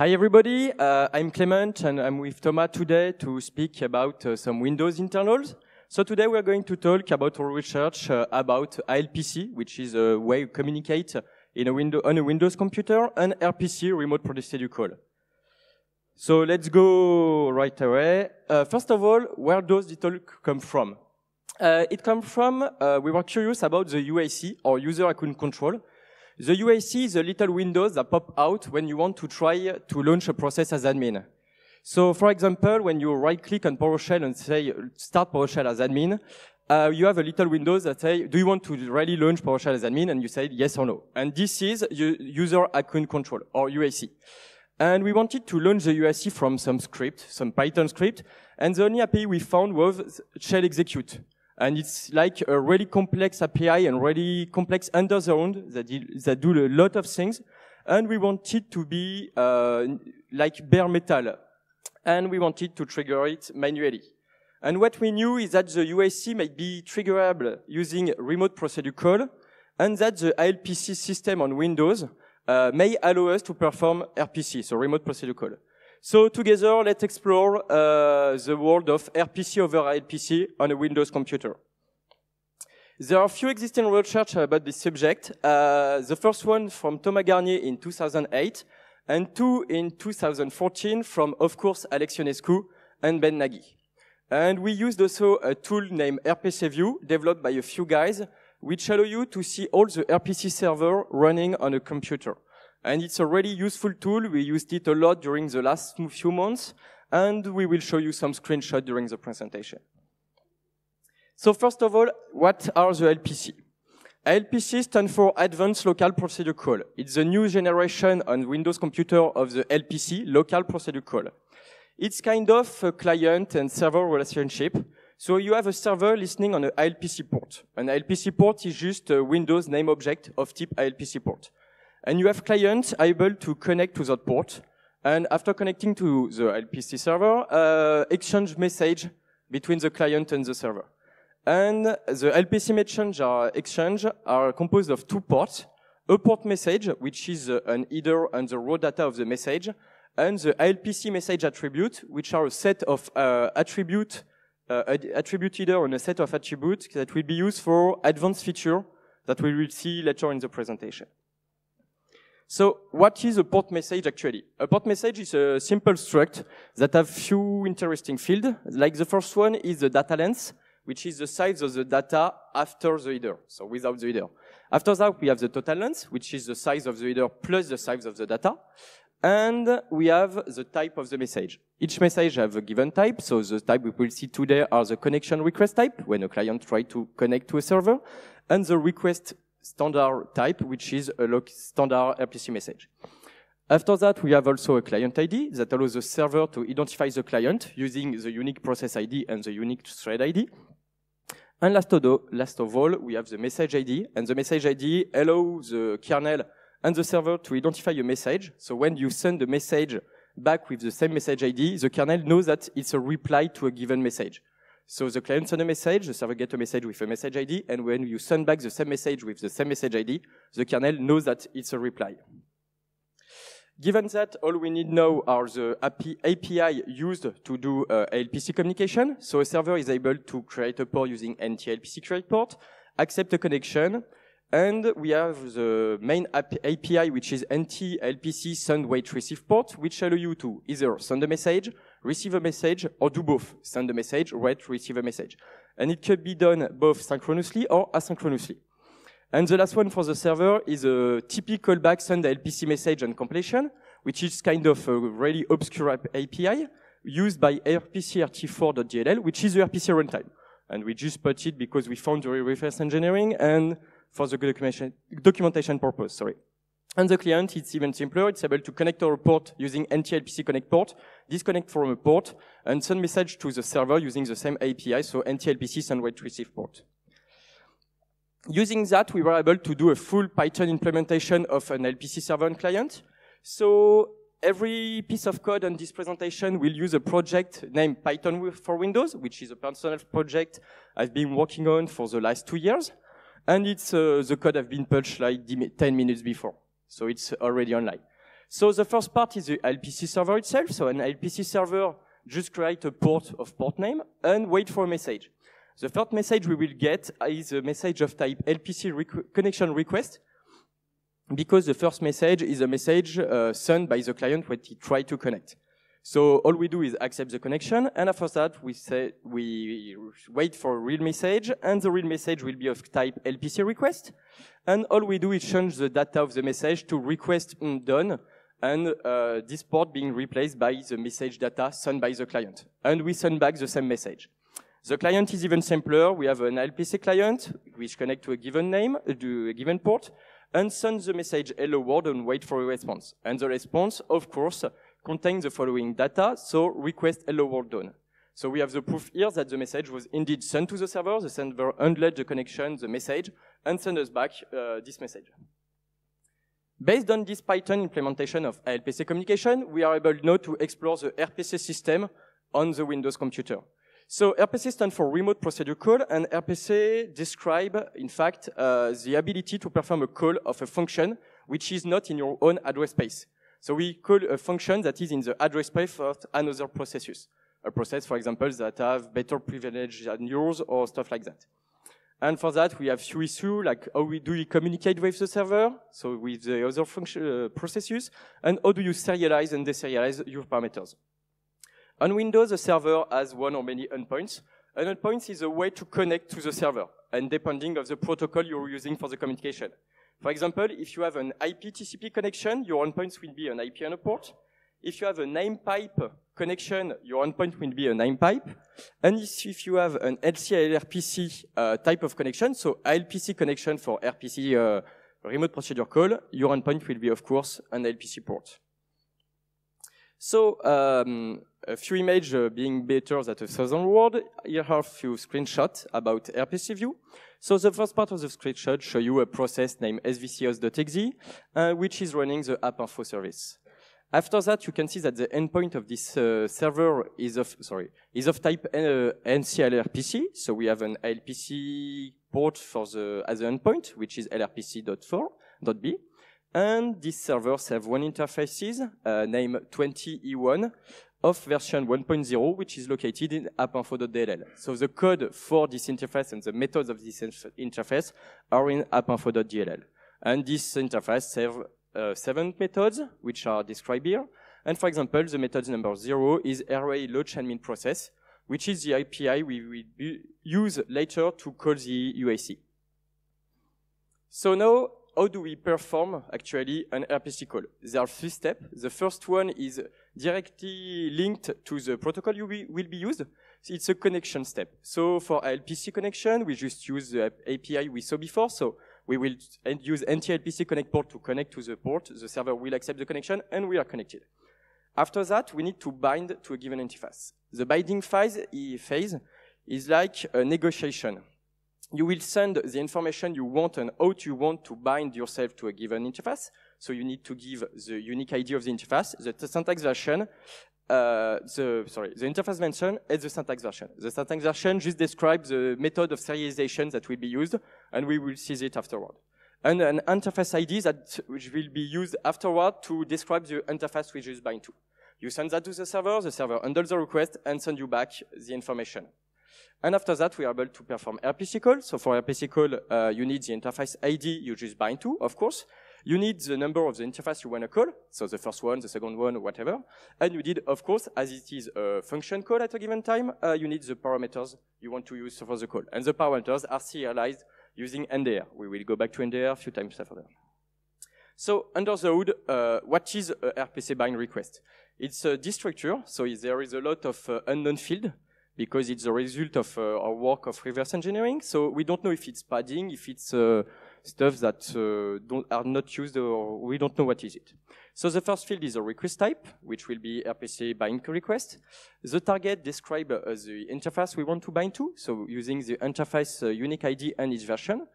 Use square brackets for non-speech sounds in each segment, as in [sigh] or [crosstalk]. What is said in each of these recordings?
Hi everybody, uh, I'm Clement and I'm with Thomas today to speak about uh, some Windows internals. So today we're going to talk about our research uh, about ILPC, which is a way you communicate in a window, on a Windows computer, and RPC, Remote procedure Call. So let's go right away. Uh, first of all, where does the talk come from? Uh, it comes from, uh, we were curious about the UAC, or User Account Control, the UAC is a little windows that pop out when you want to try to launch a process as admin. So for example, when you right click on PowerShell and say start PowerShell as admin, uh, you have a little window that say, do you want to really launch PowerShell as admin? And you say yes or no. And this is user account control or UAC. And we wanted to launch the UAC from some script, some Python script. And the only API we found was shell execute. And it's like a really complex API and really complex hood that, that do a lot of things. And we wanted to be uh, like bare metal. And we wanted to trigger it manually. And what we knew is that the UAC might be triggerable using remote procedure call and that the ILPC system on Windows uh, may allow us to perform RPC, so remote procedure call. So together, let's explore uh, the world of RPC over IPC on a Windows computer. There are a few existing research about this subject. Uh, the first one from Thomas Garnier in 2008, and two in 2014 from, of course, Alex Ionescu and Ben Nagy. And we used also a tool named RPC View, developed by a few guys, which allow you to see all the RPC server running on a computer. And it's a really useful tool. We used it a lot during the last few months, and we will show you some screenshots during the presentation. So first of all, what are the LPC? LPC stands for Advanced Local Procedure Call. It's a new generation on Windows computer of the LPC, Local Procedure Call. It's kind of a client and server relationship. So you have a server listening on an ILPC port. An ILPC port is just a Windows name object of type ILPC port. And you have clients able to connect to that port. And after connecting to the LPC server, uh, exchange message between the client and the server. And the LPC message are, exchange are composed of two ports. A port message, which is uh, an header and the raw data of the message, and the LPC message attribute, which are a set of uh, attribute, uh, attribute header and a set of attributes that will be used for advanced feature that we will see later in the presentation. So what is a port message actually? A port message is a simple struct that have few interesting fields. Like the first one is the data length, which is the size of the data after the header, so without the header. After that, we have the total length, which is the size of the header plus the size of the data. And we have the type of the message. Each message have a given type. So the type we will see today are the connection request type, when a client try to connect to a server, and the request standard type, which is a standard RPC message. After that, we have also a client ID that allows the server to identify the client using the unique process ID and the unique thread ID. And last of, all, we have the message ID, and the message ID allows the kernel and the server to identify a message. So when you send a message back with the same message ID, the kernel knows that it's a reply to a given message. So the client sends a message, the server gets a message with a message ID, and when you send back the same message with the same message ID, the kernel knows that it's a reply. Given that, all we need now are the API used to do uh, ALPC communication. So a server is able to create a port using NTLPC create port, accept a connection, and we have the main API, which is NTLPC send wait receive port, which allow you to either send a message, receive a message, or do both, send a message, write, receive a message. And it can be done both synchronously or asynchronously. And the last one for the server is a TP callback send LPC message and completion, which is kind of a really obscure API used by rpcrt4.dll, which is the RPC runtime. And we just put it because we found the reverse engineering and for the documentation purpose, sorry. And the client, it's even simpler. It's able to connect to a port using NTLPC connect port, disconnect from a port, and send message to the server using the same API, so NTLPC send wait receive port. Using that, we were able to do a full Python implementation of an LPC server and client. So every piece of code on this presentation will use a project named Python for Windows, which is a personal project I've been working on for the last two years. And it's uh, the code I've been punched like 10 minutes before. So it's already online. So the first part is the LPC server itself. So an LPC server just create a port of port name and wait for a message. The first message we will get is a message of type LPC requ connection request because the first message is a message uh, sent by the client when he tried to connect. So all we do is accept the connection, and after that we say we wait for a real message, and the real message will be of type LPC request, and all we do is change the data of the message to request done, and uh, this port being replaced by the message data sent by the client, and we send back the same message. The client is even simpler. We have an LPC client which connects to a given name, uh, to a given port, and sends the message hello world and wait for a response. And the response, of course, contains the following data, so request hello world done. So we have the proof here that the message was indeed sent to the server, the server handled the connection, the message, and send us back uh, this message. Based on this Python implementation of ALPC communication, we are able now to explore the RPC system on the Windows computer. So RPC stands for Remote Procedure Call, and RPC describe, in fact, uh, the ability to perform a call of a function which is not in your own address space. So we call a function that is in the address space of another processes. A process, for example, that have better privilege than yours or stuff like that. And for that, we have two issues, like how we, do we communicate with the server, so with the other function, uh, processes, and how do you serialize and deserialize your parameters. On Windows, the server has one or many endpoints. An endpoint is a way to connect to the server, and depending of the protocol you're using for the communication. For example, if you have an IP TCP connection, your endpoint will be an IP and a port. If you have a name pipe connection, your endpoint will be a name pipe. And if you have an LCALRPC uh, type of connection, so LPC connection for RPC uh, remote procedure call, your endpoint will be, of course, an LPC port. So um, a few images uh, being better than a thousand words. Here are a few screenshots about RPC view. So the first part of the screenshot show you a process named svcos.exe, uh, which is running the app info service. After that, you can see that the endpoint of this uh, server is of sorry is of type uh, NCLRPC. So we have an LPC port for the as an endpoint, which is LRPC.4.b. And these servers have one interfaces uh, named 20E1, of version 1.0, which is located in appinfo.dll. So the code for this interface and the methods of this interface are in appinfo.dll. And this interface has uh, seven methods, which are described here. And for example, the method number zero is array load and min process, which is the API we will use later to call the UAC. So now, how do we perform actually an RPC call? There are three steps. The first one is directly linked to the protocol you will be used. So it's a connection step. So for LPC connection, we just use the API we saw before. So we will use NT-LPC connect port to connect to the port. The server will accept the connection and we are connected. After that, we need to bind to a given interface. The binding phase, phase is like a negotiation. You will send the information you want and how you want to bind yourself to a given interface so you need to give the unique ID of the interface, the syntax version, uh, the sorry, the interface version and the syntax version. The syntax version just describes the method of serialization that will be used, and we will see it afterward. And an interface ID that which will be used afterward to describe the interface which is bind to. You send that to the server, the server handles the request and send you back the information. And after that, we are able to perform RPC call. So for RPC call, uh, you need the interface ID you just bind to, of course. You need the number of the interface you want to call, so the first one, the second one, whatever. And you need, of course, as it is a function call at a given time, uh, you need the parameters you want to use for the call. And the parameters are serialized using NDR. We will go back to NDR a few times further. So under the hood, uh, what is a RPC bind request? It's a destructure, so there is a lot of uh, unknown field because it's a result of uh, our work of reverse engineering. So we don't know if it's padding, if it's uh, stuff that uh, are not used or we don't know what is it. So the first field is a request type, which will be RPC bind request. The target describes uh, the interface we want to bind to, so using the interface uh, unique ID and each version.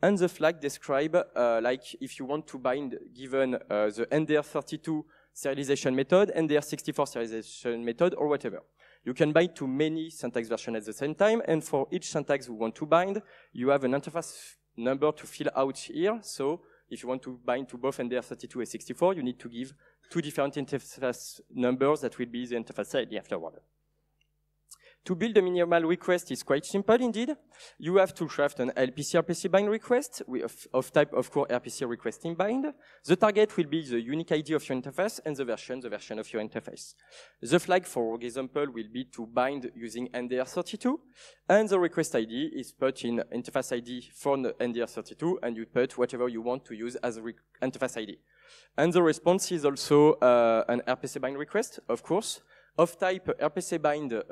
And the flag describe uh, like if you want to bind given uh, the NDR32 serialization method, NDR64 serialization method, or whatever. You can bind to many syntax versions at the same time, and for each syntax we want to bind, you have an interface number to fill out here. So if you want to bind to both NDR32 and 64, you need to give two different interface numbers that will be the interface ID afterward. To build a minimal request is quite simple indeed. You have to craft an LPC RPC bind request of, type of core RPC request in bind. The target will be the unique ID of your interface and the version, the version of your interface. The flag, for example, will be to bind using NDR32, and the request ID is put in interface ID for NDR32, and you put whatever you want to use as interface ID. And the response is also uh, an RPC bind request, of course, of type RPC bind uh,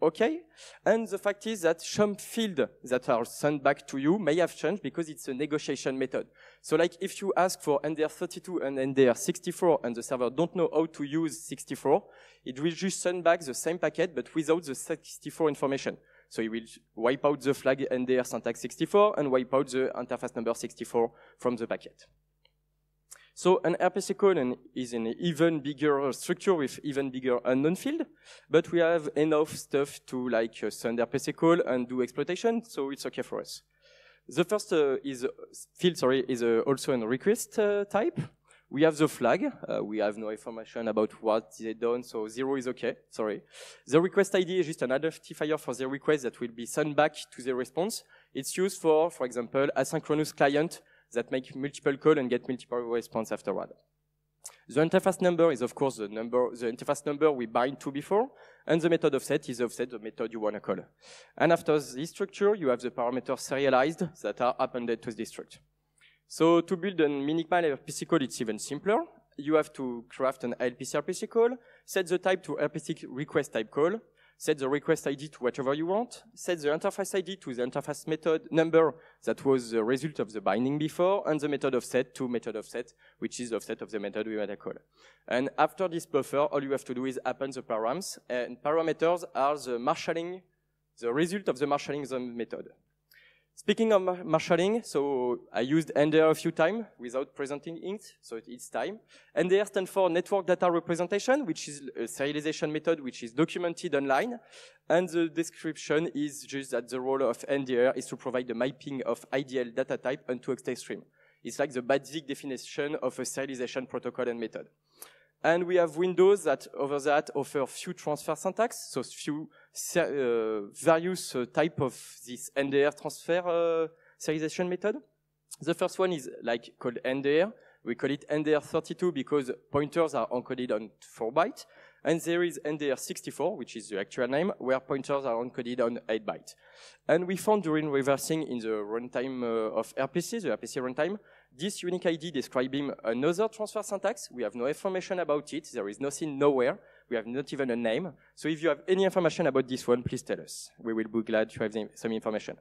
OK. And the fact is that some field that are sent back to you may have changed because it's a negotiation method. So like if you ask for NDR32 and NDR64 and the server don't know how to use 64, it will just send back the same packet but without the 64 information. So it will wipe out the flag NDR syntax 64 and wipe out the interface number 64 from the packet. So an RPC call is an even bigger structure with even bigger unknown field, but we have enough stuff to like uh, send call and do exploitation, so it's okay for us. The first uh, is uh, field, sorry, is uh, also a request uh, type. We have the flag. we have no information about what they done, so zero is okay. Sorry. The request ID is just an identifier for the request that will be sent back to the response. It's used for, for example, asynchronous client that make multiple call and get multiple response afterward. The interface number is, of course, the number, the interface number we bind to before, and the method offset is offset the method you want to call. And after this structure, you have the parameters serialized that are appended to this structure. So to build a minimal RPC call, it's even simpler. You have to craft an LPC RPC call, set the type to RPC request type call, set the request ID to whatever you want, set the interface ID to the interface method number that was the result of the binding before, and the method offset to method offset, which is the offset of the method we want to call. And after this buffer, all you have to do is append the params, and parameters are the marshalling, the result of the marshalling the method. Speaking of marshalling, so I used NDR a few times without presenting it, so it's time. NDR stands for Network Data Representation, which is a serialization method which is documented online. And the description is just that the role of NDR is to provide the mapping of IDL data type onto a stream. It's like the basic definition of a serialization protocol and method. And we have windows that over that offer few transfer syntax, so few uh, various uh, type of this NDR transfer uh, serialization method. The first one is like called NDR. We call it NDR32 because pointers are encoded on 4 bytes. And there is NDR64, which is the actual name, where pointers are encoded on 8 bytes. And we found during reversing in the runtime uh, of RPC, the RPC runtime, this unique ID describing another transfer syntax. We have no information about it. There is nothing nowhere. We have not even a name. So if you have any information about this one, please tell us. We will be glad to have some information.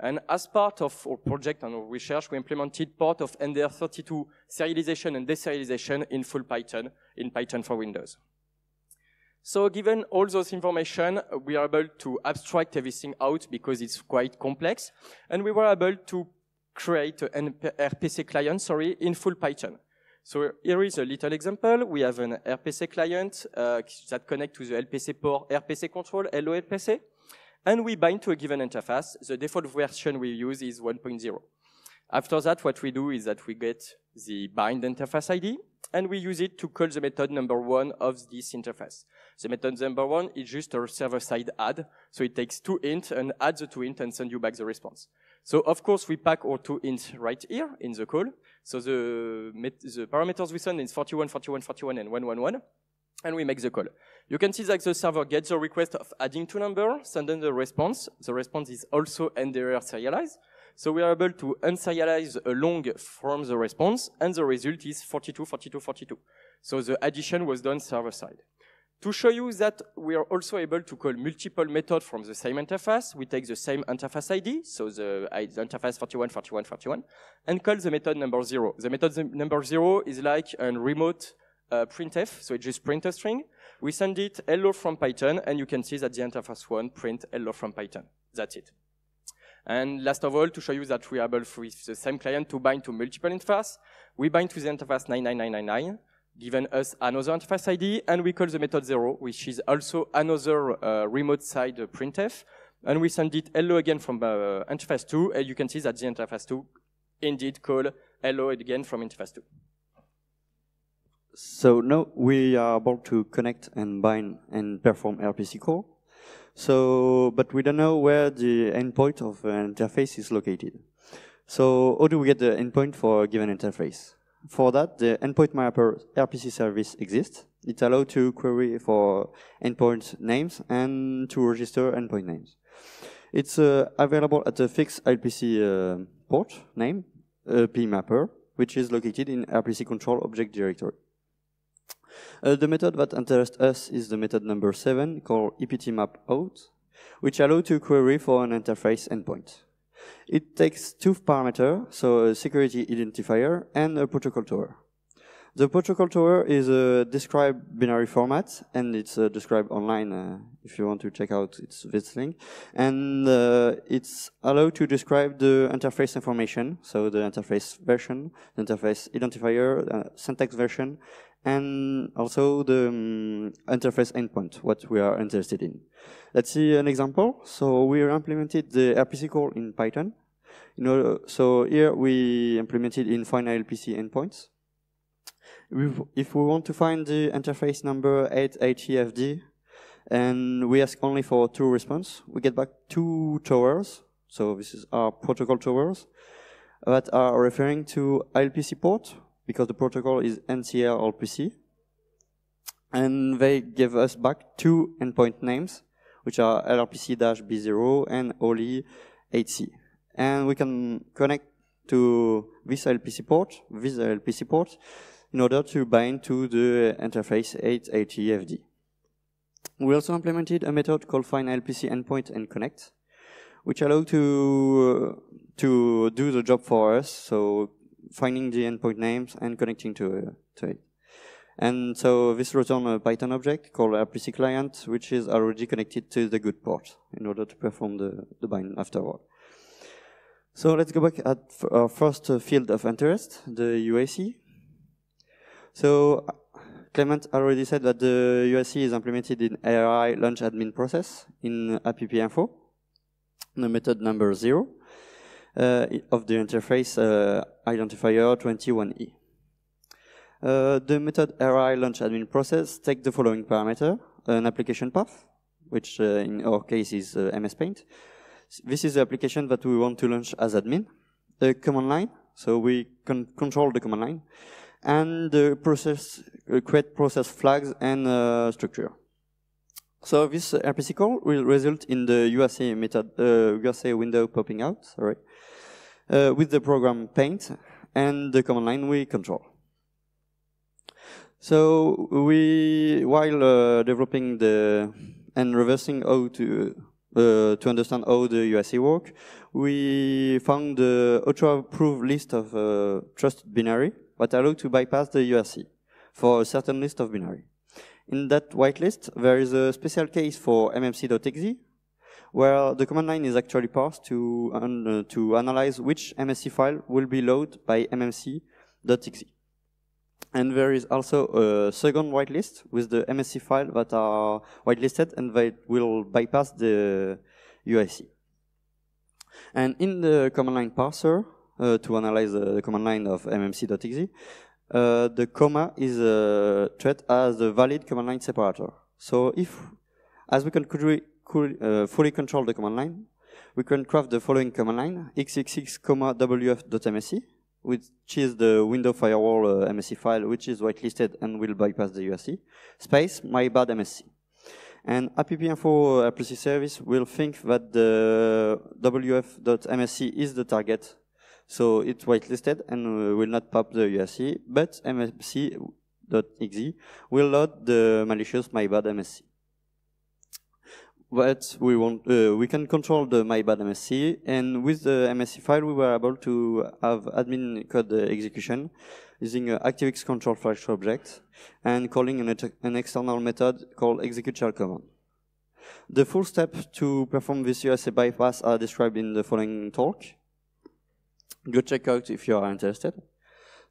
And as part of our project and our research, we implemented part of NDR32 serialization and deserialization in full Python, in Python for Windows. So given all those information, we are able to abstract everything out because it's quite complex. And we were able to create an RPC client, sorry, in full Python. So here is a little example. We have an RPC client uh, that connects to the LPC port, RPC control, LOLPC. And we bind to a given interface. The default version we use is 1.0. After that, what we do is that we get the bind interface ID, and we use it to call the method number one of this interface. The method number one is just a server-side add, so it takes two int and adds the two int and send you back the response. So of course we pack our two ints right here in the call. So the, the parameters we send is 41, 41, 41, and 111, and we make the call. You can see that the server gets the request of adding two numbers, sending the response. The response is also ender serialized. So we are able to unserialize a long from the response, and the result is 42, 42, 42. So the addition was done server side. To show you that we are also able to call multiple methods from the same interface, we take the same interface ID, so the, the interface 41, 41, 41, and call the method number zero. The method number zero is like a remote uh, printf, so it just print a string. We send it hello from Python, and you can see that the interface one print hello from Python. That's it. And last of all, to show you that we are able with the same client to bind to multiple interfaces, we bind to the interface 99999, given us another interface ID, and we call the method zero, which is also another uh, remote side printf, and we send it hello again from uh, interface two, and you can see that the interface two indeed call hello again from interface two. So now we are about to connect and bind and perform RPC call. So, but we don't know where the endpoint of an interface is located. So how do we get the endpoint for a given interface? For that, the endpoint mapper RPC service exists. It allows to query for endpoint names and to register endpoint names. It's uh, available at a fixed RPC uh, port name, a uh, pmapper, which is located in RPC control object directory. Uh, the method that interests us is the method number seven called eptmap_out, which allows to query for an interface endpoint. It takes two parameters, so a security identifier and a protocol tower. The protocol tower is a described binary format, and it's uh, described online uh, if you want to check out its this link. And uh, it's allowed to describe the interface information, so the interface version, the interface identifier, uh, syntax version, and also the um, interface endpoint, what we are interested in. Let's see an example. So we implemented the RPC call in Python. You know, so here we implemented in final RPC endpoints. If we want to find the interface number 880 fd and we ask only for two response, we get back two towers. So this is our protocol towers that are referring to ILPC port, because the protocol is NCL or PC. And they give us back two endpoint names, which are LRPC-B0 and OLI8C. And we can connect to this LPC port, this LPC port, in order to bind to the interface 880FD. We also implemented a method called find LPC endpoint and connect, which allow to uh, to do the job for us. So finding the endpoint names and connecting to, to it. And so this returns a Python object called RPC client, which is already connected to the good port in order to perform the, the bind afterward. So let's go back at our first uh, field of interest, the UAC. So Clement already said that the UAC is implemented in ARI launch admin process in app info, the method number zero. Uh, of the interface uh, identifier 21E. Uh, the method RI launch admin process takes the following parameter, an application path, which in our case is MS Paint. This is the application that we want to launch as admin. A command line, so we can control the command line and the process create process flags and uh, structure. So this RPC call will result in the USA, method, uh, USA window popping out, sorry, uh, with the program paint and the command line we control. So we, while uh, developing the and reversing how to uh, to understand how the USA work, we found the ultra-approved list of uh, trusted binary that allow to bypass the UAC for a certain list of binary in that whitelist, there is a special case for mmc.exe, where the command line is actually parsed to, uh, to analyze which MSC file will be loaded by mmc.exe. And there is also a second whitelist with the MSC file that are whitelisted and that will bypass the UIC. And in the command line parser, uh, to analyze the command line of mmc.exe, uh, the comma is uh, treated as a valid command line separator. So if, as we can uh, fully control the command line, we can craft the following command line, xxx comma wf.msc, which is the window firewall uh, MSC file, which is whitelisted and will bypass the URC, space my bad MSC. And app-info RPC uh, service will think that the wf.msc is the target so it's whitelisted and uh, will not pop the USC, but msc.exe will load the malicious mybad MSC. But we want uh, we can control the mybad MSC, and with the MSC file, we were able to have admin code execution using an uh, ActiveX control flash object and calling an, an external method called execute shell command. The full steps to perform this USA bypass are described in the following talk go check out if you are interested.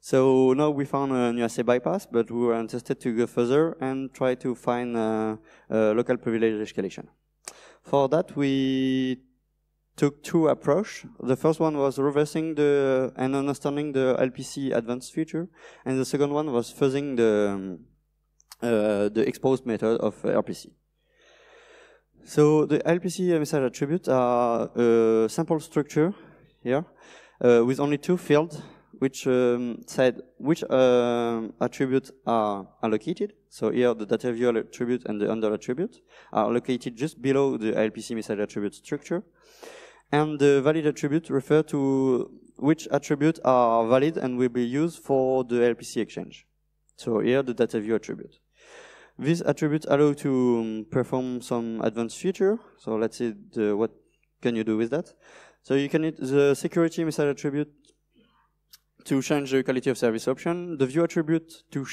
So now we found a new assay bypass, but we were interested to go further and try to find uh, a local privilege escalation. For that, we took two approach. The first one was reversing the and understanding the LPC advanced feature, and the second one was fuzzing the um, uh, the exposed method of RPC. So the LPC message attributes are a sample structure here uh, with only two fields, which um, said which uh, attributes are allocated. So here the data view attribute and the under attribute are located just below the LPC message attribute structure. And the valid attribute refer to which attributes are valid and will be used for the LPC exchange. So here the data view attribute. This attribute allow to um, perform some advanced feature. So let's see the, what can you do with that. So you can hit the security method attribute to change the quality of service option, the view attribute to,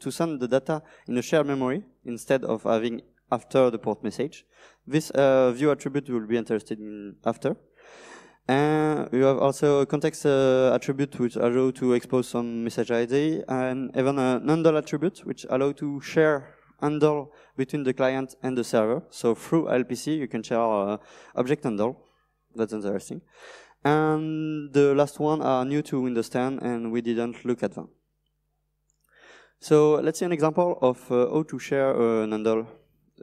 to send the data in a shared memory instead of having after the port message. This uh, view attribute will be interested in after. And you have also a context uh, attribute which allow to expose some message ID and even a handle attribute which allow to share handle between the client and the server. So through LPC you can share uh, object handle that's interesting. And the last one are new to Windows 10, and we didn't look at them. So let's see an example of uh, how to share an handle,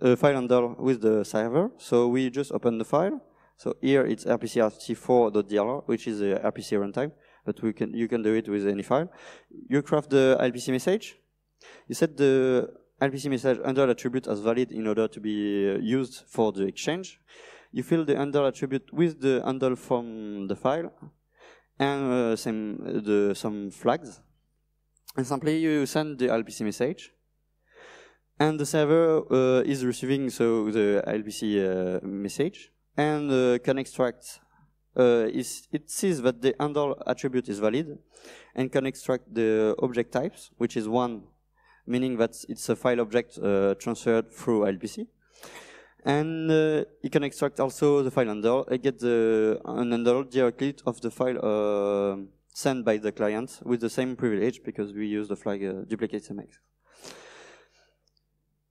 a file handle with the server. So we just open the file. So here it's rpcrt4.dll, which is the RPC runtime, but we can you can do it with any file. You craft the RPC message. You set the RPC message under attribute as valid in order to be uh, used for the exchange you fill the handle attribute with the handle from the file and uh, some, the, some flags. And simply you send the LPC message. And the server uh, is receiving so the LPC uh, message and uh, can extract. Uh, is, it sees that the handle attribute is valid and can extract the object types, which is one, meaning that it's a file object uh, transferred through LPC and uh, you can extract also the file handle, I uh, get the an handle directly of the file uh, sent by the client with the same privilege because we use the flag uh, duplicate mx.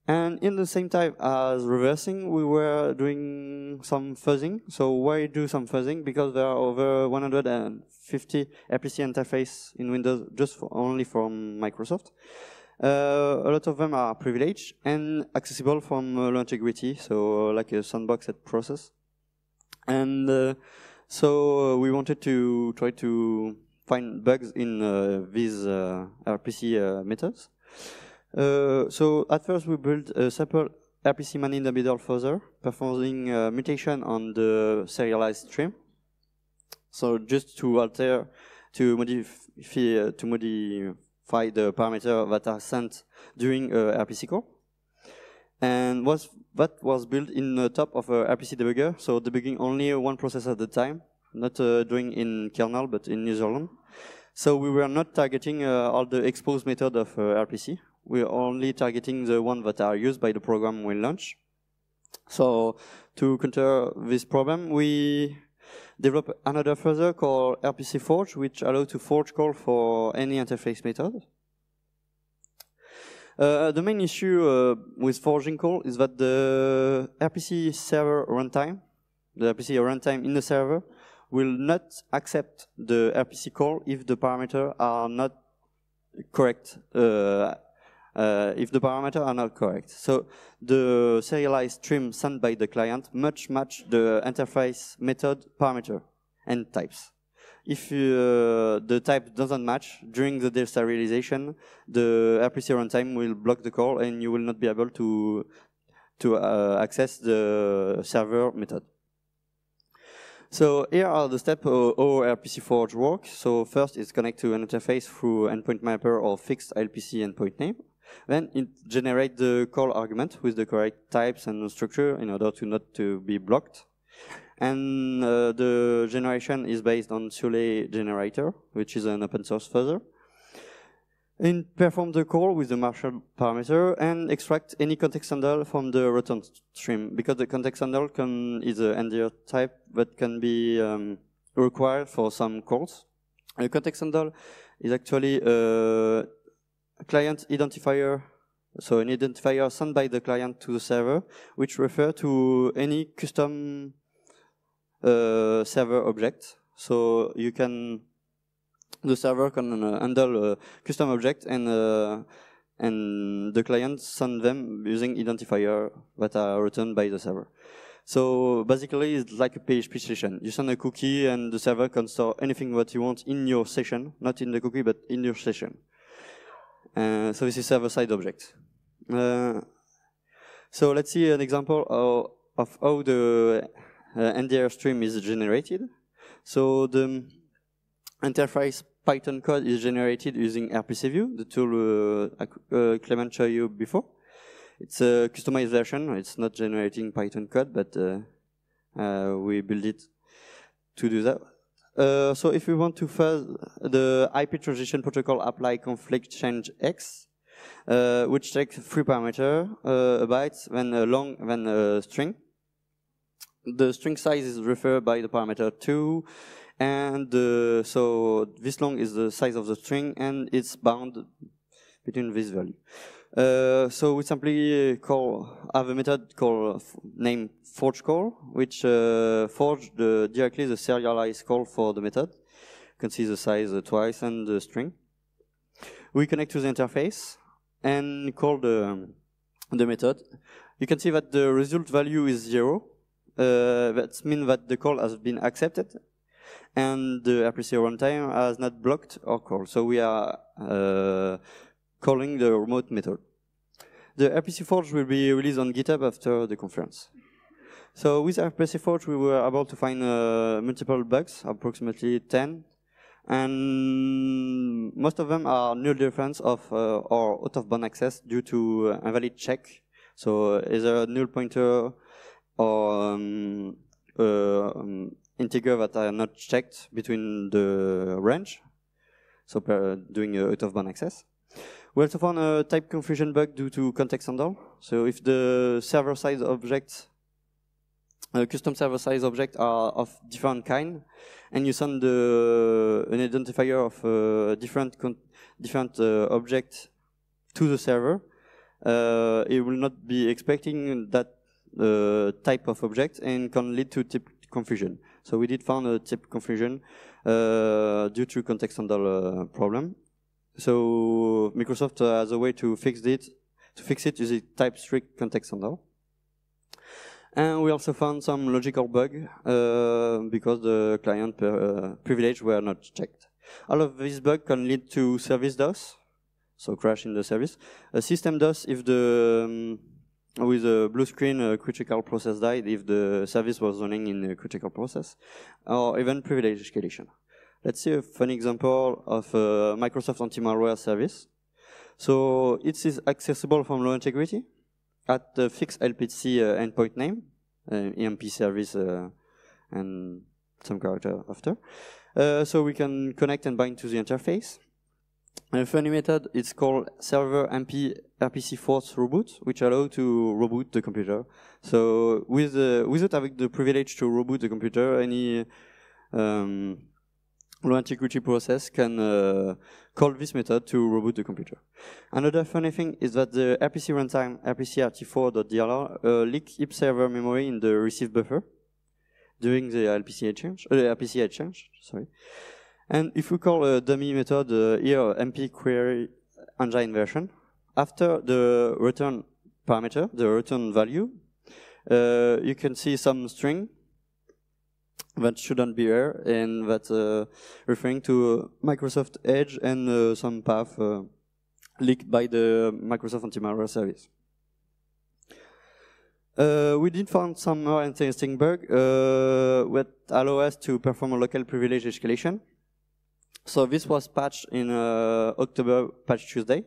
And in the same type as reversing, we were doing some fuzzing. So why do some fuzzing? Because there are over 150 RPC interface in Windows just for only from Microsoft. Uh, a lot of them are privileged and accessible from uh, low integrity, so uh, like a sandboxed process. And so we wanted to try to find bugs in these RPC methods. so at first we built a simple RPC man in the middle fuzzer, performing mutation on the serialized stream. So just to alter, to modify, to modify specify the parameter that are sent during uh, RPC call. And was, that was built in the top of a RPC debugger, so debugging only one process at a time, not uh, doing in kernel, but in userland. So we were not targeting uh, all the exposed method of uh, RPC. We are only targeting the one that are used by the program when launch. So to counter this problem, we Develop another further called RPC Forge, which allows to forge call for any interface method. Uh, the main issue uh, with forging call is that the RPC server runtime, the RPC runtime in the server, will not accept the RPC call if the parameters are not correct uh, uh, if the parameters are not correct. So the serialized stream sent by the client much match the interface method parameter and types. If uh, the type doesn't match during the deserialization, the RPC runtime will block the call and you will not be able to to uh, access the server method. So here are the steps how RPC Forge works. So first, is connect to an interface through endpoint mapper or fixed LPC endpoint name. Then it generates the call argument with the correct types and structure in order to not to be blocked. And uh, the generation is based on Sule generator, which is an open source further. And perform the call with the Marshall parameter and extract any context handle from the return stream because the context handle can is an NDR type that can be um, required for some calls. The context handle is actually uh, client identifier, so an identifier sent by the client to the server, which refer to any custom uh, server object. So you can, the server can uh, handle a custom object and uh, and the client send them using identifier that are written by the server. So basically, it's like a PHP session. You send a cookie, and the server can store anything that you want in your session, not in the cookie, but in your session. Uh, so this is server-side object. Uh, so let's see an example of, of how the uh, NDR stream is generated. So the interface Python code is generated using RPCView, the tool uh, uh, Clement showed you before. It's a customized version. It's not generating Python code, but uh, uh, we build it to do that. Uh, so if we want to first the IP transition protocol apply conflict change X, uh, which takes three parameter, uh, bytes when then a long, then a string. The string size is referred by the parameter 2, and uh, so this long is the size of the string, and it's bound between this value. Uh, so we simply call have a method called uh, name forge call, which uh, forge the, directly the serialized call for the method. You can see the size uh, twice and the string. We connect to the interface and call the um, the method. You can see that the result value is zero. Uh, that means that the call has been accepted and the RPC runtime has not blocked our call. So we are uh, calling the remote method. The RPC Forge will be released on GitHub after the conference. So with RPC Forge, we were able to find uh, multiple bugs, approximately 10, and most of them are null difference of uh, or out of bound access due to uh, invalid check. So uh, either a null pointer or um, uh, um, integer that are not checked between the range, so uh, doing out of bound access. We also found a type confusion bug due to context handle. So if the server side objects, uh, custom server size objects are of different kind, and you send an identifier of uh, different different uh, object to the server, uh, it will not be expecting that uh, type of object and can lead to type confusion. So we did find a type confusion uh, due to context handle uh, problem. So Microsoft uh, has a way to fix it, to fix it using strict context handler. And we also found some logical bug uh, because the client per, uh, privilege were not checked. All of these bugs can lead to service DOS, so crash in the service. A system DOS if the um, with a blue screen a critical process died if the service was running in a critical process, or even privilege escalation. Let's see a funny example of a Microsoft anti-malware service. So it is accessible from low integrity at the fixed LPC uh, endpoint name, uh, EMP service, uh, and some character after. Uh, so we can connect and bind to the interface. A funny method, it's called server MP RPC force reboot, which allow to reboot the computer. So with without having the privilege to reboot the computer, any um, the antiquity process can uh, call this method to reboot the computer. Another funny thing is that the RPC runtime rpcrt4.dll uh, leaks heap server memory in the receive buffer during the RPC exchange, uh, RPC exchange, sorry. And if we call a dummy method uh, here mp query engine version, after the return parameter, the return value, uh, you can see some string that shouldn't be there and that's uh, referring to uh, Microsoft Edge and uh, some path uh, leaked by the Microsoft anti-malware service. Uh, we did find some more interesting bug uh, that allow us to perform a local privilege escalation. So this was patched in October patch Tuesday.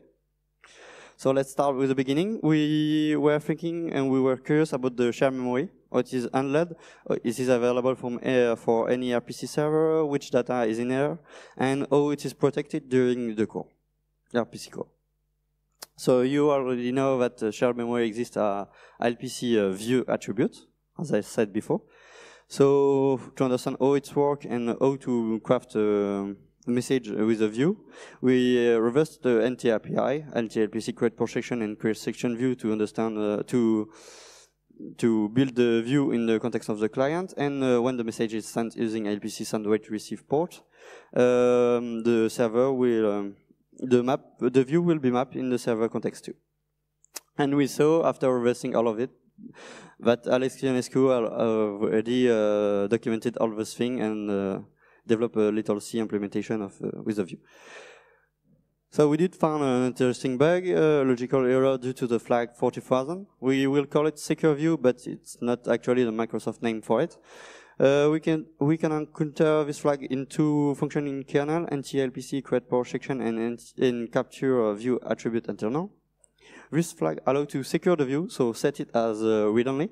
So let's start with the beginning. We were thinking and we were curious about the shared memory, what is unled, uh, it is available from uh, for any RPC server, which data is in there, and how it is protected during the core, the RPC core. So you already know that uh, shared memory exists at uh, LPC uh, view attribute, as I said before. So to understand how it works and how to craft um, message with a view. We uh, reversed the NTAPI, NTLP secret projection and query section view to understand, uh, to to build the view in the context of the client. And uh, when the message is sent using LPC wait receive port, um, the server will, um, the map, the view will be mapped in the server context too. And we saw after reversing all of it, that Alex Ionescu uh, already uh, documented all this thing and uh, develop a little C implementation of uh, with the view. So we did find an interesting bug, uh, a uh, logical error due to the flag 40,000. We will call it secure view, but it's not actually the Microsoft name for it. Uh, we can we can encounter this flag in two functions in kernel, ntlpc create power section and in capture uh, view attribute internal. This flag allows to secure the view, so set it as uh, read-only.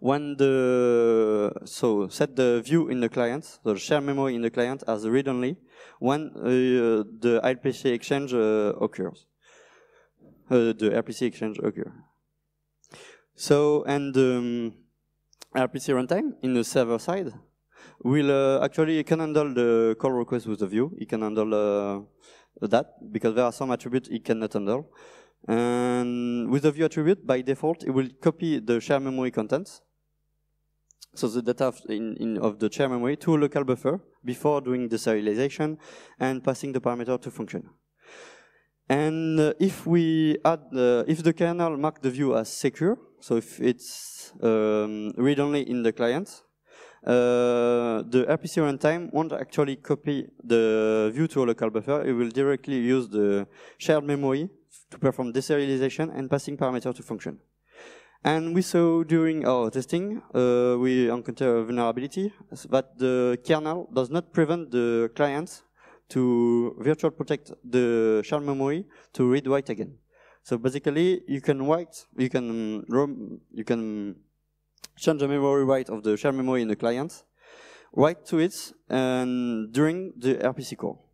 When the so set the view in the client, so the shared memory in the client as read-only when uh, the RPC exchange uh, occurs. Uh, the RPC exchange occurs. So and um, RPC runtime in the server side will uh, actually can handle the call request with the view. It can handle uh, that because there are some attributes it cannot handle. And with the view attribute, by default, it will copy the shared memory contents, so the data of, in, in, of the shared memory to a local buffer before doing the serialization and passing the parameter to function. And uh, if we add, uh, if the kernel mark the view as secure, so if it's um, read-only in the client, uh, the RPC runtime won't actually copy the view to a local buffer. It will directly use the shared memory to perform deserialization and passing parameter to function. And we saw during our testing, uh, we encounter a vulnerability that the kernel does not prevent the clients to virtual protect the shared memory to read write again. So basically, you can write, you can roam, you can change the memory write of the shared memory in the client, write to it, and during the RPC call.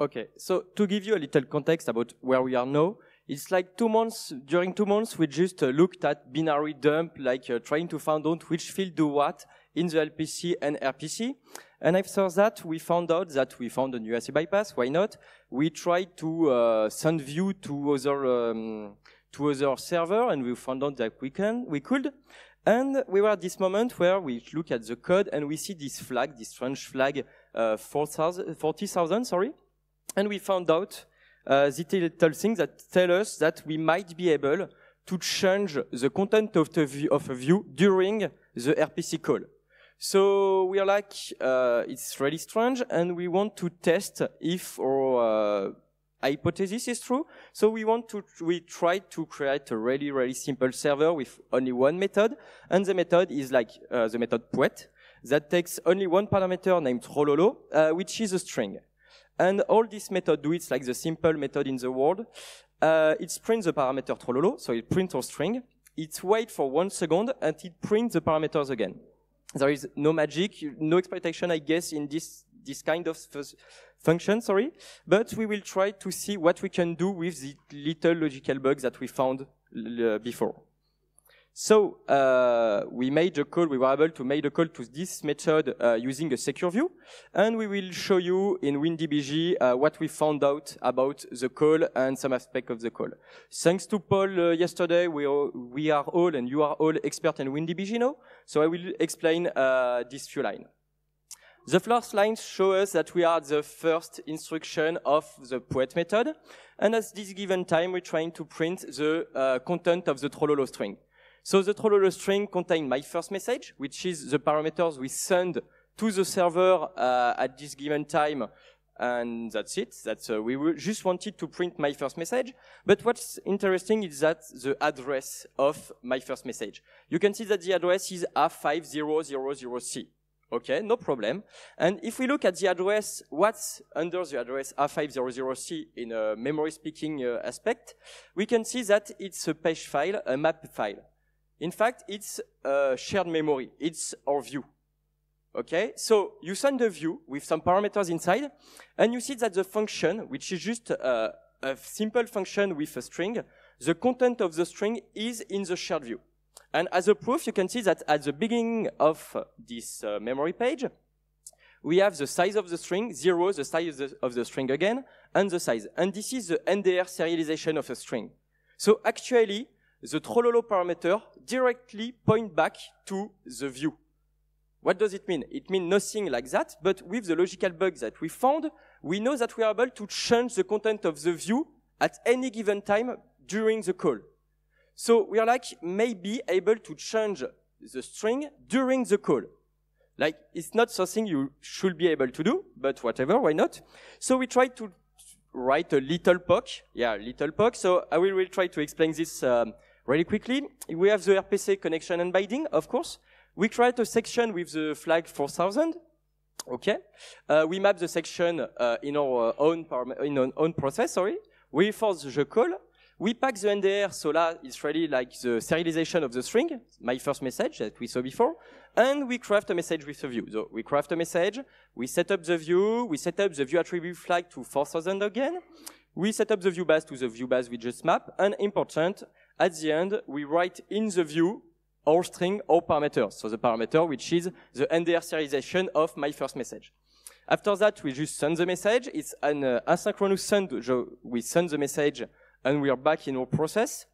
Okay, so to give you a little context about where we are now, it's like two months, during two months, we just uh, looked at binary dump, like uh, trying to find out which field do what in the LPC and RPC. And after that, we found out that we found a new assay bypass. Why not? We tried to uh, send view to other, um, to other server and we found out that we can, we could. And we were at this moment where we look at the code and we see this flag, this strange flag, uh, 40,000, sorry. And we found out uh, little things that tell us that we might be able to change the content of, the view, of a view during the RPC call. So we are like, uh, it's really strange, and we want to test if our uh, hypothesis is true. So we want to, we try to create a really, really simple server with only one method, and the method is like uh, the method Poet that takes only one parameter named Rololo, uh, which is a string. And all this method do it's like the simple method in the world. Uh, it prints the parameter trololo, so it prints a string. It waits for one second and it prints the parameters again. There is no magic, no expectation, I guess, in this this kind of function. Sorry, but we will try to see what we can do with the little logical bugs that we found uh, before. So uh, we made a call, we were able to make a call to this method uh, using a secure view. And we will show you in WinDBG uh, what we found out about the call and some aspect of the call. Thanks to Paul uh, yesterday, we, we are all and you are all expert in WinDBG now. So I will explain uh, this few lines. The first lines show us that we are at the first instruction of the poet method. And at this given time, we're trying to print the uh, content of the Trololo string. So the Trololo string contains my first message, which is the parameters we send to the server uh, at this given time. And that's it. That's uh, we just wanted to print my first message. But what's interesting is that the address of my first message. You can see that the address is A5000C. Okay, no problem. And if we look at the address, what's under the address R500C in a memory speaking uh, aspect, we can see that it's a page file, a map file. In fact, it's a shared memory. It's our view. Okay, so you send a view with some parameters inside, and you see that the function, which is just uh, a simple function with a string, the content of the string is in the shared view. And as a proof, you can see that at the beginning of uh, this uh, memory page, we have the size of the string, zero, the size of the, of the string again, and the size. And this is the NDR serialization of a string. So actually, the Trololo parameter directly point back to the view. What does it mean? It means nothing like that, but with the logical bug that we found, we know that we are able to change the content of the view at any given time during the call. So we are like maybe able to change the string during the call. Like it's not something you should be able to do, but whatever, why not? So we try to write a little POC. Yeah, little POC. So I will, try to explain this um, Really quickly, we have the RPC connection and binding, of course. We create a section with the flag 4000. Okay. Uh, we map the section uh, in our own in our own process. Sorry. We force the call. We pack the NDR, so that is really like the serialization of the string, my first message that we saw before. And we craft a message with a view. So we craft a message, we set up the view, we set up the view attribute flag to 4000 again. We set up the view bus to the view bus we just mapped. And important, at the end, we write in the view our string, our parameters. So the parameter, which is the NDR serialization of my first message. After that, we just send the message. It's an uh, asynchronous send. We send the message and we are back in our process.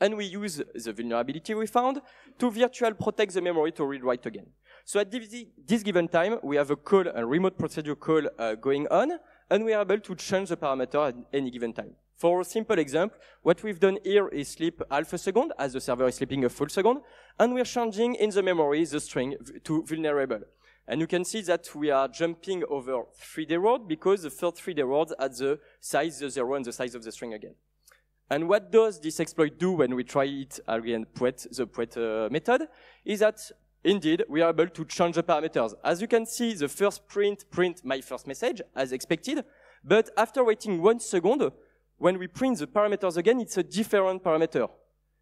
And we use the vulnerability we found to virtual protect the memory to read write again. So at this given time, we have a call, a remote procedure call uh, going on, and we are able to change the parameter at any given time. For a simple example, what we've done here is sleep half a second, as the server is sleeping a full second, and we're changing in the memory the string to vulnerable. And you can see that we are jumping over 3D because the first 3D rods at the size, the zero, and the size of the string again. And what does this exploit do when we try it again, Puet, the Puet uh, method, is that indeed we are able to change the parameters. As you can see, the first print print my first message as expected, but after waiting one second, when we print the parameters again, it's a different parameter.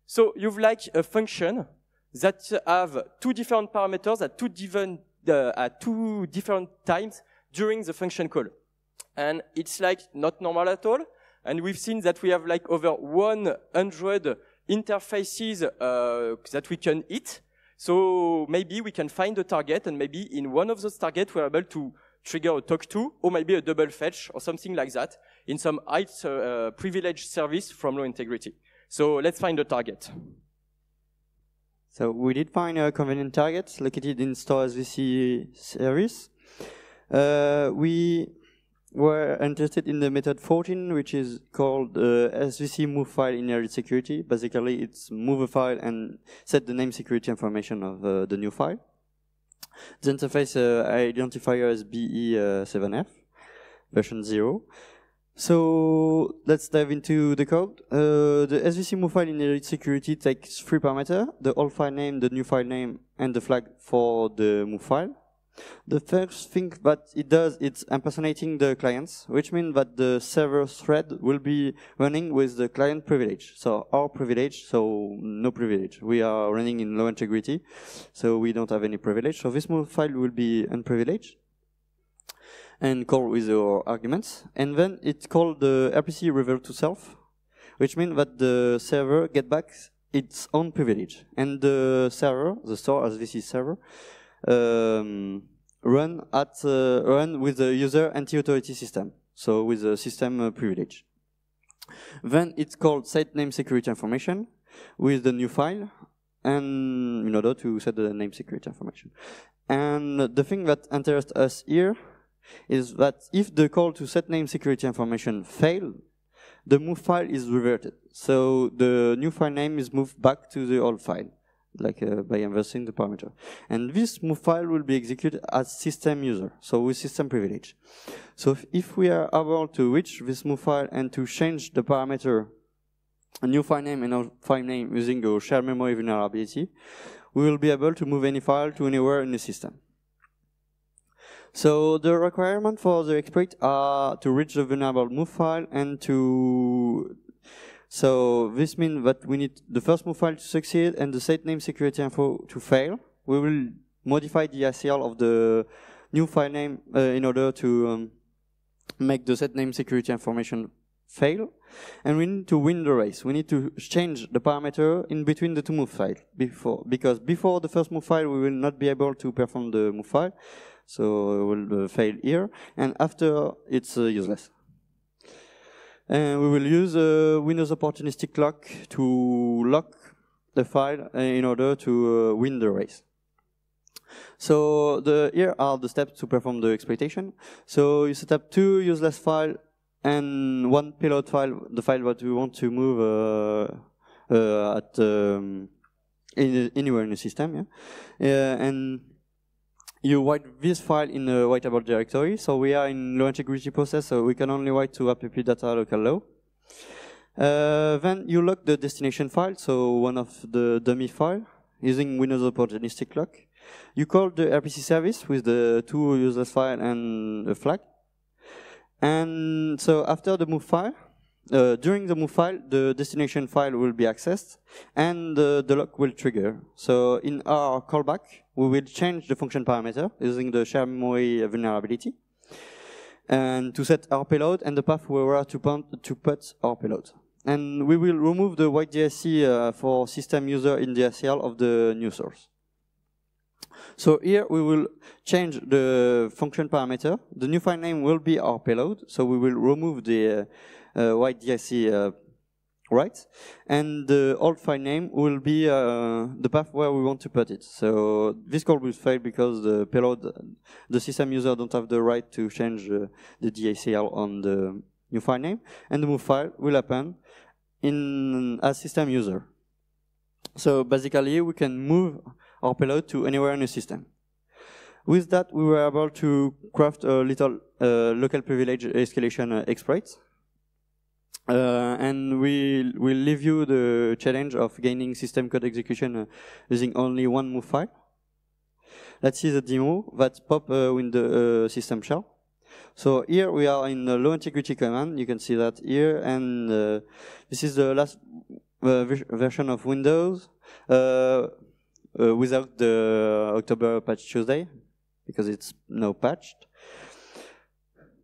So you've like a function that have two different parameters at two different, uh, at two different times during the function call. And it's like not normal at all. And we've seen that we have like over 100 interfaces uh, that we can hit. So maybe we can find a target and maybe in one of those targets we're able to trigger a talk to or maybe a double fetch or something like that in some high uh, privileged service from low integrity. So let's find a target. So we did find a convenient target located in stores SVC service. Uh, we were interested in the method 14, which is called uh, SVC move file inherit security. Basically, it's move a file and set the name security information of uh, the new file. The interface uh, identifier is BE7F, uh, version 0. So let's dive into the code. Uh, the SVC move file in Elite Security takes three parameters, the old file name, the new file name, and the flag for the move file. The first thing that it does, it's impersonating the clients, which means that the server thread will be running with the client privilege. So our privilege, so no privilege. We are running in low integrity, so we don't have any privilege. So this move file will be unprivileged and call with your arguments. And then it's called the RPC reveal to self, which means that the server get back its own privilege. And the server, the store as this is server, um, run at uh, run with the user anti-authority system, so with the system uh, privilege. Then it's called set name security information with the new file, and in order to set the name security information. And the thing that interests us here is that if the call to set name security information fail, the move file is reverted. So the new file name is moved back to the old file, like uh, by inversing the parameter. And this move file will be executed as system user, so with system privilege. So if, if we are able to reach this move file and to change the parameter a new file name and a file name using a shared memory vulnerability, we will be able to move any file to anywhere in the system. So the requirement for the exploit are to reach the vulnerable move file and to so this means that we need the first move file to succeed and the set name security info to fail. We will modify the ACL of the new file name uh, in order to um, make the set name security information fail, and we need to win the race. We need to change the parameter in between the two move files before, because before the first move file, we will not be able to perform the move file, so it will uh, fail here, and after it's uh, useless. And we will use a Windows opportunistic lock to lock the file uh, in order to uh, win the race. So the, here are the steps to perform the exploitation. So you set up two useless files and one payload file, the file that we want to move uh, uh, at um, in, anywhere in the system. Yeah, uh, and you write this file in the writable directory. So we are in low integrity process, so we can only write to app data local low. Uh, then you lock the destination file, so one of the dummy file using Windows opportunistic lock. You call the RPC service with the two useless file and a flag. And so after the move file, uh, during the move file, the destination file will be accessed, and uh, the lock will trigger. So in our callback, we will change the function parameter using the shared memory vulnerability, and to set our payload and the path where to, punt, to put our payload. And we will remove the white DSC uh, for system user in the ACL of the new source. So here we will change the function parameter. The new file name will be our payload, so we will remove the uh, uh, YDIC uh, and the old file name will be uh, the path where we want to put it. So this call will fail because the payload, the system user don't have the right to change uh, the DACL on the new file name, and the move file will happen in as system user. So basically, we can move our payload to anywhere in the system. With that, we were able to craft a little uh, local privilege escalation uh, exploit. Uh, and we will leave you the challenge of gaining system code execution uh, using only one move file. Let's see the demo that pop uh, in the uh, system shell. So here we are in the low integrity command. You can see that here. And this is the last version of Windows. Uh, uh, without the October patch Tuesday because it's now patched.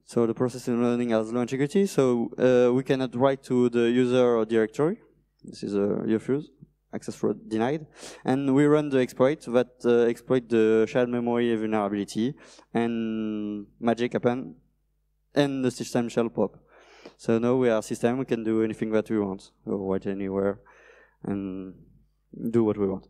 So the process in learning has low integrity, so uh, we cannot write to the user directory. This is a uh, refuse, access for denied. And we run the exploit that uh, exploit the shared memory vulnerability and magic happen and the system shell pop. So now we are system, we can do anything that we want, write anywhere and do what we want.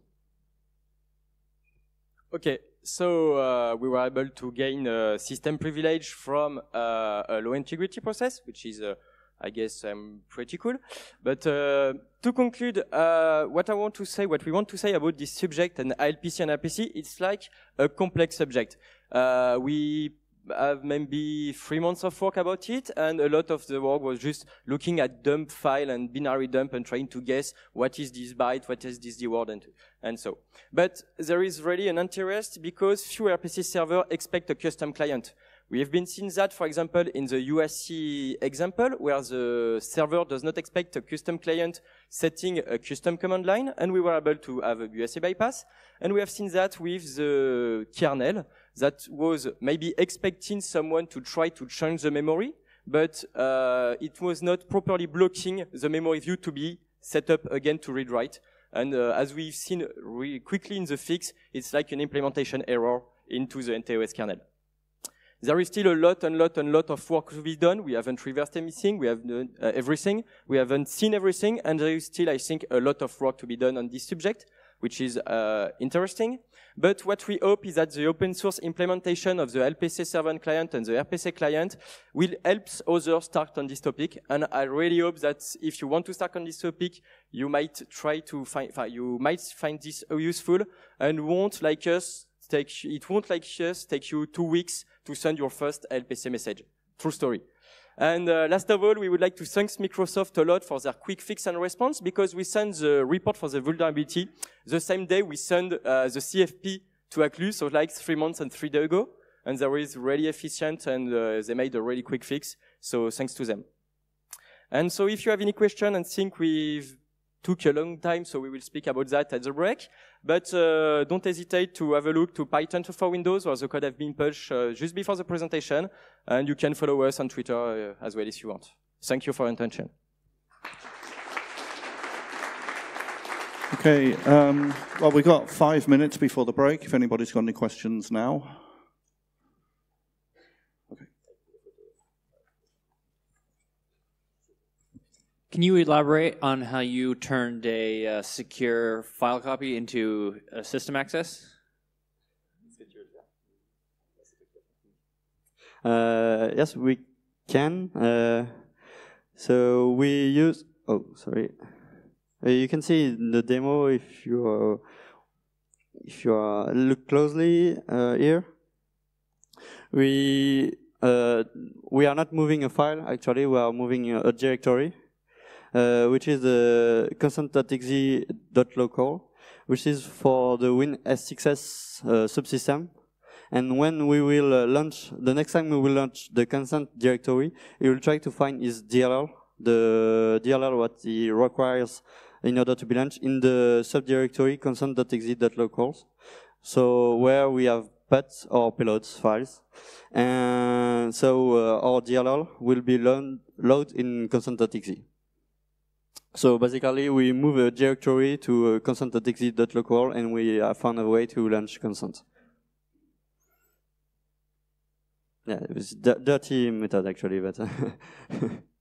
Okay, so uh, we were able to gain a system privilege from uh, a low integrity process, which is, uh, I guess, um, pretty cool. But uh, to conclude, uh, what I want to say, what we want to say about this subject and ILPC and RPC, it's like a complex subject. we have maybe three months of work about it, and a lot of the work was just looking at dump file and binary dump and trying to guess what is this byte, what is this word, and, and so. But there is really an interest because few RPC servers expect a custom client. We have been seeing that, for example, in the USC example, where the server does not expect a custom client setting a custom command line, and we were able to have a USC bypass. And we have seen that with the kernel, that was maybe expecting someone to try to change the memory, but uh, it was not properly blocking the memory view to be set up again to read write. And uh, as we've seen really quickly in the fix, it's like an implementation error into the NTOS kernel. There is still a lot and lot and lot of work to be done. We haven't reversed anything. We have uh, everything. We haven't seen everything. And there is still, I think, a lot of work to be done on this subject which is uh, interesting. But what we hope is that the open source implementation of the LPC servant client and the RPC client will help others start on this topic. And I really hope that if you want to start on this topic, you might try to find, you might find this useful and won't like us take, it won't like us take you two weeks to send your first LPC message. True story. And uh, last of all, we would like to thank Microsoft a lot for their quick fix and response because we send the report for the vulnerability the same day we send uh, the CFP to Aclu, so like three months and three days ago. And they were really efficient and uh, they made a really quick fix. So thanks to them. And so if you have any question and think we've took a long time, so we will speak about that at the break. But uh, don't hesitate to have a look to Python for Windows, where the code has been pushed uh, just before the presentation. And you can follow us on Twitter uh, as well if you want. Thank you for your attention. Okay, um, well, we've got five minutes before the break, if anybody's got any questions now. Can you elaborate on how you turned a uh, secure file copy into a system access? Uh, yes, we can. Uh, so we use. Oh, sorry. Uh, you can see in the demo if you are, if you are look closely uh, here. We we are not moving a file. Actually, we are moving a directory. Uh, which is the uh, constant.exe.local, which is for the WinS6s uh, subsystem. And when we will launch, the next time we will launch the constant directory, it will try to find his DLL, the DLL what he requires in order to be launched in the subdirectory consent.exit.locals. So where we have pets or payloads files. And so uh, our DLL will be loaded in constant.exe. So basically, we move a directory to uh, consent.exit.local, and we uh, found a way to launch consent. Yeah, it was dirty method actually, but [laughs]